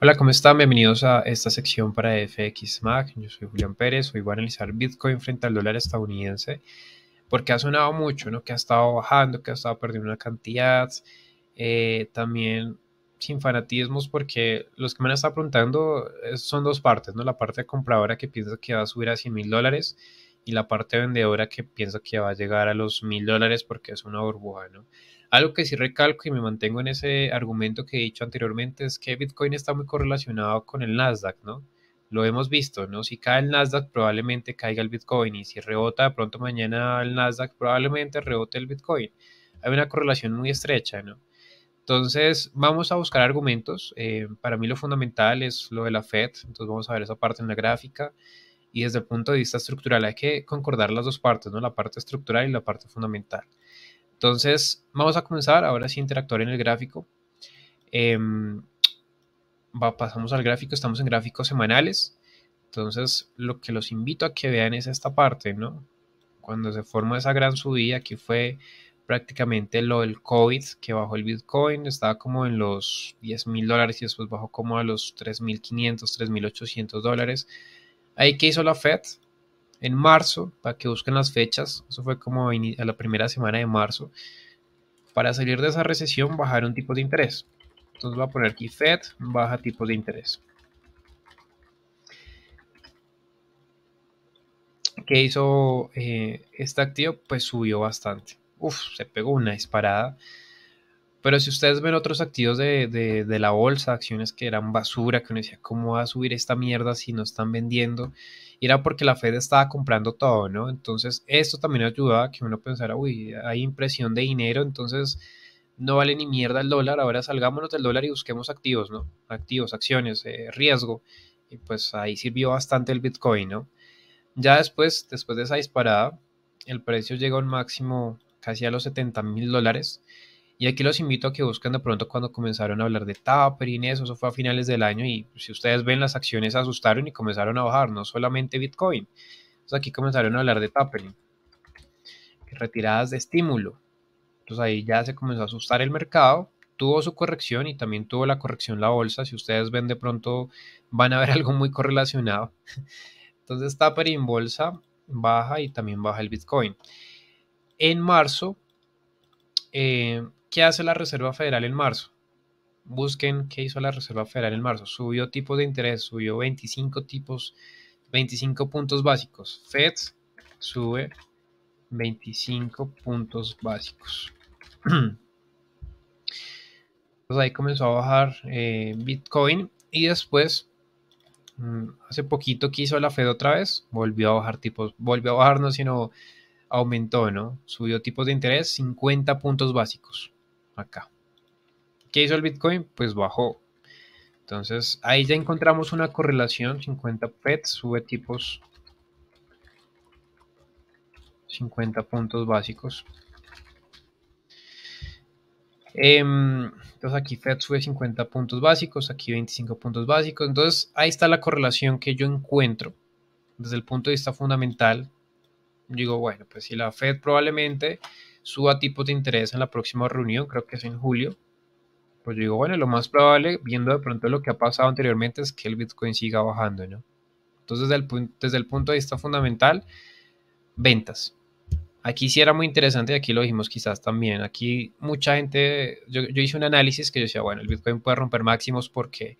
Hola, ¿cómo están? Bienvenidos a esta sección para FX Mac. Yo soy Julián Pérez. Hoy voy a analizar Bitcoin frente al dólar estadounidense porque ha sonado mucho, ¿no? Que ha estado bajando, que ha estado perdiendo una cantidad. Eh, también sin fanatismos porque los que me han estado preguntando eh, son dos partes, ¿no? La parte compradora que piensa que va a subir a 100 mil dólares y la parte vendedora que piensa que va a llegar a los mil dólares porque es una burbuja, ¿no? Algo que sí recalco y me mantengo en ese argumento que he dicho anteriormente es que Bitcoin está muy correlacionado con el Nasdaq, ¿no? Lo hemos visto, ¿no? Si cae el Nasdaq, probablemente caiga el Bitcoin y si rebota pronto mañana el Nasdaq, probablemente rebote el Bitcoin. Hay una correlación muy estrecha, ¿no? Entonces, vamos a buscar argumentos. Eh, para mí lo fundamental es lo de la Fed, entonces vamos a ver esa parte en la gráfica y desde el punto de vista estructural hay que concordar las dos partes, ¿no? La parte estructural y la parte fundamental. Entonces, vamos a comenzar. Ahora sí, interactuar en el gráfico. Em, pasamos al gráfico, estamos en gráficos semanales. Entonces, lo que los invito a que vean es esta parte, ¿no? Cuando se forma esa gran subida, que fue prácticamente lo del COVID, que bajó el Bitcoin, estaba como en los 10 mil dólares y después bajó como a los 3.500, 3.800 dólares. Ahí que hizo la Fed, en marzo, para que busquen las fechas, eso fue como a la primera semana de marzo, para salir de esa recesión bajaron tipo de interés. Entonces va a poner aquí Fed baja tipos de interés. ¿Qué hizo eh, este activo? Pues subió bastante. Uf, se pegó una disparada. Pero si ustedes ven otros activos de, de, la bolsa, acciones que eran basura, que uno decía, ¿cómo va a subir esta mierda si no están vendiendo? Y era porque la Fed estaba comprando todo, ¿no? Entonces, esto también ayudaba a que uno pensara, uy, hay impresión de dinero, entonces no vale ni mierda el dólar, ahora salgámonos del dólar y busquemos activos, ¿no? Activos, acciones, eh, riesgo. Y pues ahí sirvió bastante el Bitcoin, ¿no? Ya después, después de esa disparada, el precio llegó al un máximo casi a los 70 mil dólares y aquí los invito a que busquen de pronto cuando comenzaron a hablar de tapering, eso, fue a finales del año y pues, si ustedes ven las acciones asustaron y comenzaron a bajar, no solamente Bitcoin. Entonces aquí comenzaron a hablar de tapering, retiradas de estímulo. Entonces ahí ya se comenzó a asustar el mercado, tuvo su corrección y también tuvo la corrección la bolsa. Si ustedes ven de pronto van a ver algo muy correlacionado. Entonces tapering bolsa baja y también baja el Bitcoin. En marzo... Eh, ¿Qué hace la Reserva Federal en marzo? Busquen qué hizo la Reserva Federal en marzo. Subió tipos de interés, subió 25 tipos, 25 puntos básicos. Fed sube 25 puntos básicos. Entonces pues ahí comenzó a bajar eh, Bitcoin y después, mm, hace poquito que hizo la Fed otra vez, volvió a bajar tipos, volvió a bajar, no, sino aumentó, ¿no? Subió tipos de interés 50 puntos básicos acá. ¿Qué hizo el Bitcoin? Pues bajó. Entonces ahí ya encontramos una correlación, 50 Fed sube tipos 50 puntos básicos. Em, entonces aquí Fed sube 50 puntos básicos, aquí 25 puntos básicos. Entonces ahí está la correlación que yo encuentro desde el punto de vista fundamental. Digo, bueno, pues si la Fed probablemente suba tipos de interés en la próxima reunión, creo que es en julio, pues yo digo, bueno, lo más probable, viendo de pronto lo que ha pasado anteriormente, es que el Bitcoin siga bajando, ¿no? Entonces, desde el, punto de vista fundamental, ventas. Aquí sí era muy interesante y aquí lo dijimos quizás también. Aquí mucha gente, yo, yo hice un análisis que yo decía, bueno, el Bitcoin puede romper máximos porque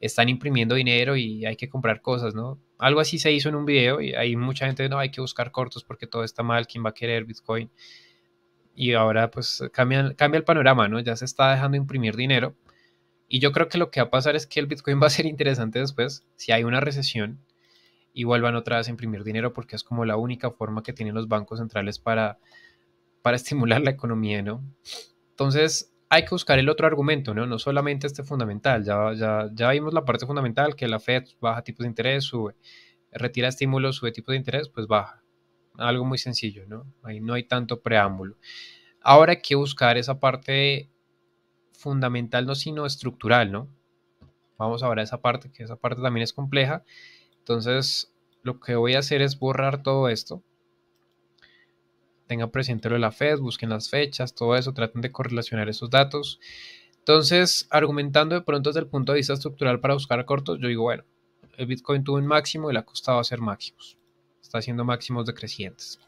están imprimiendo dinero y hay que comprar cosas, ¿no? Algo así se hizo en un video y hay mucha gente, no, hay que buscar cortos porque todo está mal, ¿quién va a querer Bitcoin? y ahora pues cambia, cambia el panorama, ¿no? Ya se está dejando imprimir dinero. Y yo creo que lo que va a pasar es que el Bitcoin va a ser interesante después, si hay una recesión y vuelvan otra vez a imprimir dinero, porque es como la única forma que tienen los bancos centrales para, para estimular la economía, ¿no? Entonces hay que buscar el otro argumento, ¿no? No solamente este fundamental, ya, ya, ya vimos la parte fundamental, que la Fed baja tipos de interés, sube, retira estímulos, sube tipos de interés, pues baja algo muy sencillo, ¿no? Ahí no hay tanto preámbulo. Ahora hay que buscar esa parte fundamental, no sino estructural, ¿no? Vamos a ver esa parte, que esa parte también es compleja. Entonces, lo que voy a hacer es borrar todo esto. Tengan presente lo de la FED, busquen las fechas, todo eso, traten de correlacionar esos datos. Entonces, argumentando de pronto desde el punto de vista estructural para buscar cortos, yo digo, bueno, el Bitcoin tuvo un máximo y le ha costado hacer máximos está haciendo máximos decrecientes.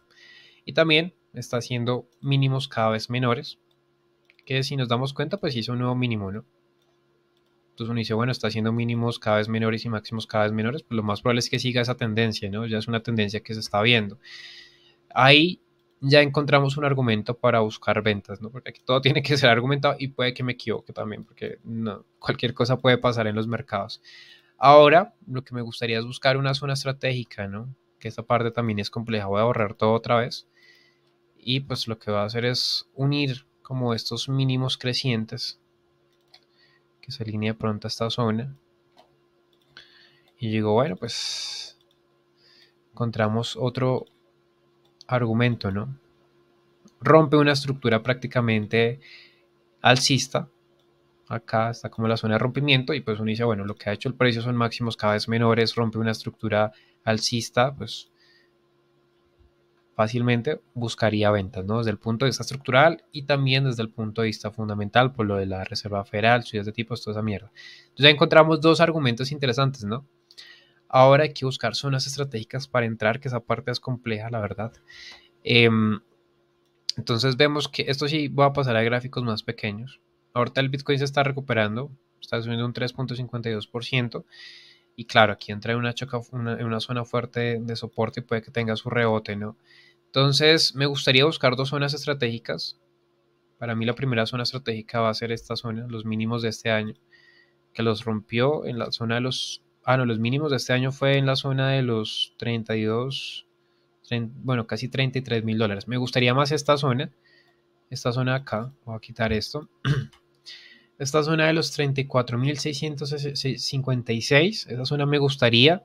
Y también está haciendo mínimos cada vez menores, que si nos damos cuenta, pues hizo un nuevo mínimo, ¿no? Entonces uno dice, bueno, está haciendo mínimos cada vez menores y máximos cada vez menores, pues lo más probable es que siga esa tendencia, ¿no? Ya es una tendencia que se está viendo. Ahí ya encontramos un argumento para buscar ventas, ¿no? Porque todo tiene que ser argumentado y puede que me equivoque también, porque cualquier cosa puede pasar en los mercados. Ahora, lo que me gustaría es buscar una zona estratégica, ¿no? que esta parte también es compleja, voy a borrar todo otra vez. Y pues lo que va a hacer es unir como estos mínimos crecientes que se alinea pronto a esta zona. Y digo, bueno, pues encontramos otro argumento, ¿no? Rompe una estructura prácticamente alcista acá está como la zona de rompimiento y pues uno dice, bueno, lo que ha hecho el precio son máximos cada vez menores, rompe una estructura alcista, pues fácilmente buscaría ventas, ¿no? Desde el punto de vista estructural y también desde el punto de vista fundamental por lo de la Reserva Federal, ciudades de tipos, toda esa mierda. Entonces ya encontramos dos argumentos interesantes, ¿no? Ahora hay que buscar zonas estratégicas para entrar, que esa parte es compleja, la verdad. Em, entonces vemos que esto sí va a pasar a gráficos más pequeños. Ahorita el Bitcoin se está recuperando, está subiendo un 3.52%. Y claro, aquí entra en una, una, zona fuerte de, soporte y puede que tenga su rebote, ¿no? Entonces, me gustaría buscar dos zonas estratégicas. Para mí la primera zona estratégica va a ser esta zona, los mínimos de este año, que los rompió en la zona de los... Ah, no, los mínimos de este año fue en la zona de los 32, bueno, casi 33 mil dólares. Me gustaría más esta zona, esta zona acá, voy a quitar esto. Esta zona de los 34.656, esa zona me gustaría.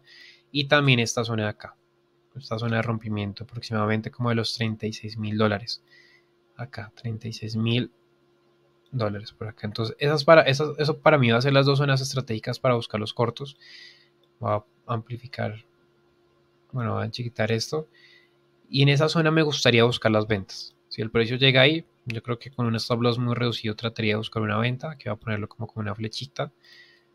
Y también esta zona de acá, esta zona de rompimiento, aproximadamente como de los 36.000 dólares. Acá, 36.000 dólares por acá. Entonces, esas para, eso para mí va a ser las dos zonas estratégicas para buscar los cortos. Voy a amplificar, bueno, voy a chiquitar esto. Y en esa zona me gustaría buscar las ventas. Si el precio llega ahí, yo creo que con un stop loss muy reducido trataría de buscar una venta, que va a ponerlo como con una flechita.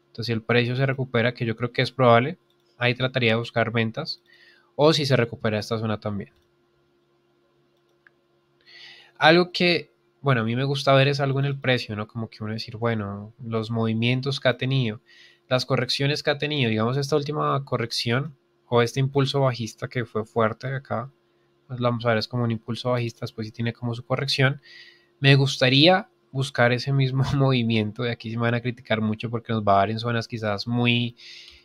Entonces, si el precio se recupera, que yo creo que es probable, ahí trataría de buscar ventas. O si se recupera esta zona también. Algo que, bueno, a mí me gusta ver es algo en el precio, ¿no? Como que uno decir, bueno, los movimientos que ha tenido, las correcciones que ha tenido, digamos, esta última corrección o este impulso bajista que fue fuerte acá, pues vamos a ver, es como un impulso bajista, después sí tiene como su corrección. Me gustaría buscar ese mismo movimiento, y aquí se me van a criticar mucho porque nos va a dar en zonas quizás muy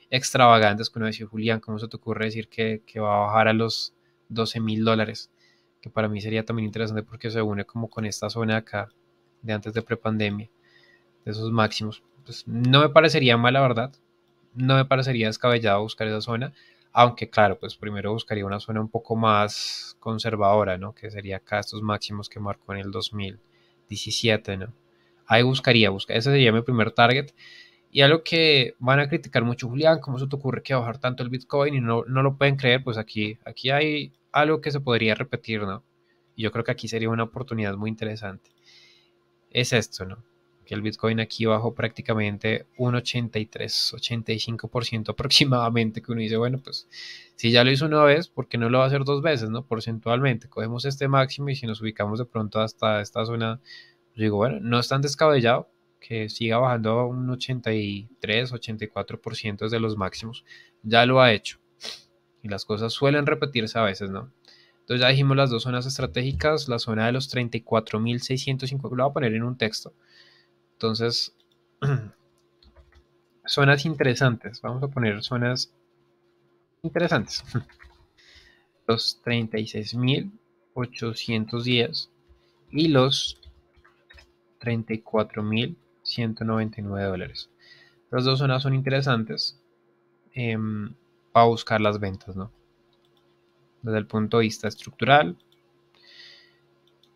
extravagantes, como decía, Julián, ¿cómo se te ocurre decir que, va a bajar a los 12 mil dólares? Que para mí sería también interesante porque se une como con esta zona acá, de antes de prepandemia, de esos máximos. Pues no me parecería mal, la verdad, no me parecería descabellado buscar esa zona, aunque claro, pues primero buscaría una zona un poco más conservadora, ¿no? Que sería acá estos máximos que marcó en el 2017, ¿no? Ahí buscaría, buscaría, ese sería mi primer target. Y algo que van a criticar mucho, Julián, ¿cómo se te ocurre que bajar tanto el Bitcoin y no, lo pueden creer? Pues aquí, aquí hay algo que se podría repetir, ¿no? Y yo creo que aquí sería una oportunidad muy interesante. Es esto, ¿no? el Bitcoin aquí bajó prácticamente un 83, 85% aproximadamente, que uno dice, bueno, pues si ya lo hizo una vez, ¿por qué no lo va a hacer dos veces, no? Porcentualmente, cogemos este máximo y si nos ubicamos de pronto hasta esta zona, pues, digo, bueno, no es tan descabellado que siga bajando un 83, 84% de los máximos, ya lo ha hecho. Y las cosas suelen repetirse a veces, ¿no? Entonces ya dijimos las dos zonas estratégicas, la zona de los 34.650, lo voy a poner en un texto, entonces, zonas interesantes. Vamos a poner zonas interesantes. Los 36.810 y los 34.199 dólares. Las dos zonas son interesantes em, para buscar las ventas, ¿no? Desde el punto de vista estructural,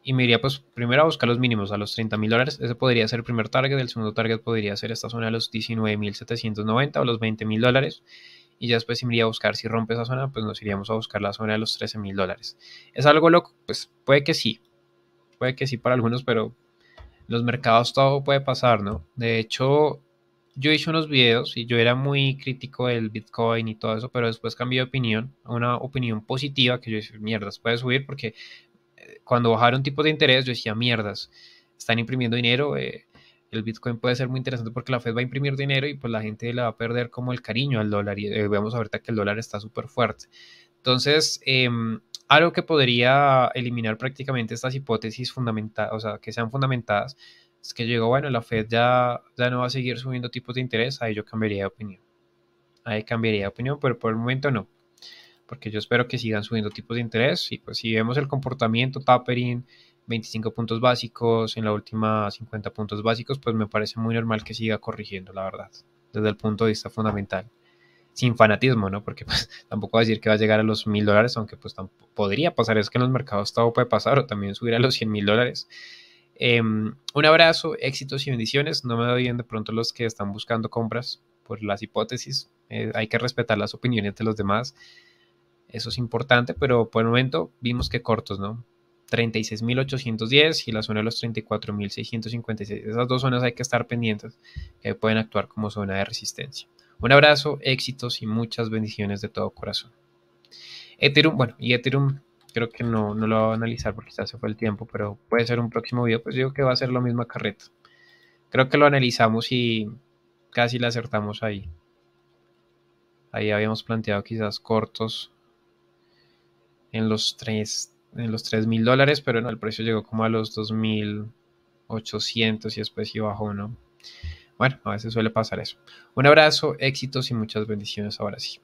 y me iría pues primero a buscar los mínimos a los 30 mil dólares. Ese podría ser el primer target. El segundo target podría ser esta zona de los 19.790 o los 20 mil dólares. Y ya después si iría a buscar, si rompe esa zona, pues nos iríamos a buscar la zona de los 13 mil dólares. ¿Es algo loco? Pues puede que sí. Puede que sí para algunos, pero los mercados todo puede pasar, ¿no? De hecho, yo hice unos videos y yo era muy crítico del Bitcoin y todo eso, pero después cambié de opinión una opinión positiva que yo dije, mierdas, puede subir porque cuando bajaron tipos de interés, yo decía, mierdas, están imprimiendo dinero, eh, el Bitcoin puede ser muy interesante porque la Fed va a imprimir dinero y pues la gente le va a perder como el cariño al dólar y eh, vemos ahorita que el dólar está súper fuerte. Entonces, em, algo que podría eliminar prácticamente estas hipótesis fundamentadas, o sea, que sean fundamentadas, es que yo bueno, la Fed ya, ya no va a seguir subiendo tipos de interés, ahí yo cambiaría de opinión. Ahí cambiaría de opinión, pero por el momento no porque yo espero que sigan subiendo tipos de interés. Y pues si vemos el comportamiento, tapering, 25 puntos básicos, en la última 50 puntos básicos, pues me parece muy normal que siga corrigiendo, la verdad, desde el punto de vista fundamental. Sin fanatismo, ¿no? Porque pues, tampoco va a decir que va a llegar a los mil dólares, aunque pues podría pasar, es que en los mercados todo puede pasar, o también subir a los 100 mil dólares. Em, un abrazo, éxitos y bendiciones. No me bien de pronto los que están buscando compras por las hipótesis. Eh, hay que respetar las opiniones de los demás. Eso es importante, pero por el momento vimos que cortos, ¿no? 36.810 y la zona de los 34.656. Esas dos zonas hay que estar pendientes, que pueden actuar como zona de resistencia. Un abrazo, éxitos y muchas bendiciones de todo corazón. Ethereum, bueno, y Ethereum creo que no, lo voy a analizar porque ya se fue el tiempo, pero puede ser un próximo video, pues digo que va a ser la misma carreta. Creo que lo analizamos y casi la acertamos ahí. Ahí habíamos planteado quizás cortos en los tres en los tres mil dólares, pero no, el precio llegó como a los 2.800 y después y bajó, ¿no? Bueno, a veces suele pasar eso. Un abrazo, éxitos y muchas bendiciones ahora sí.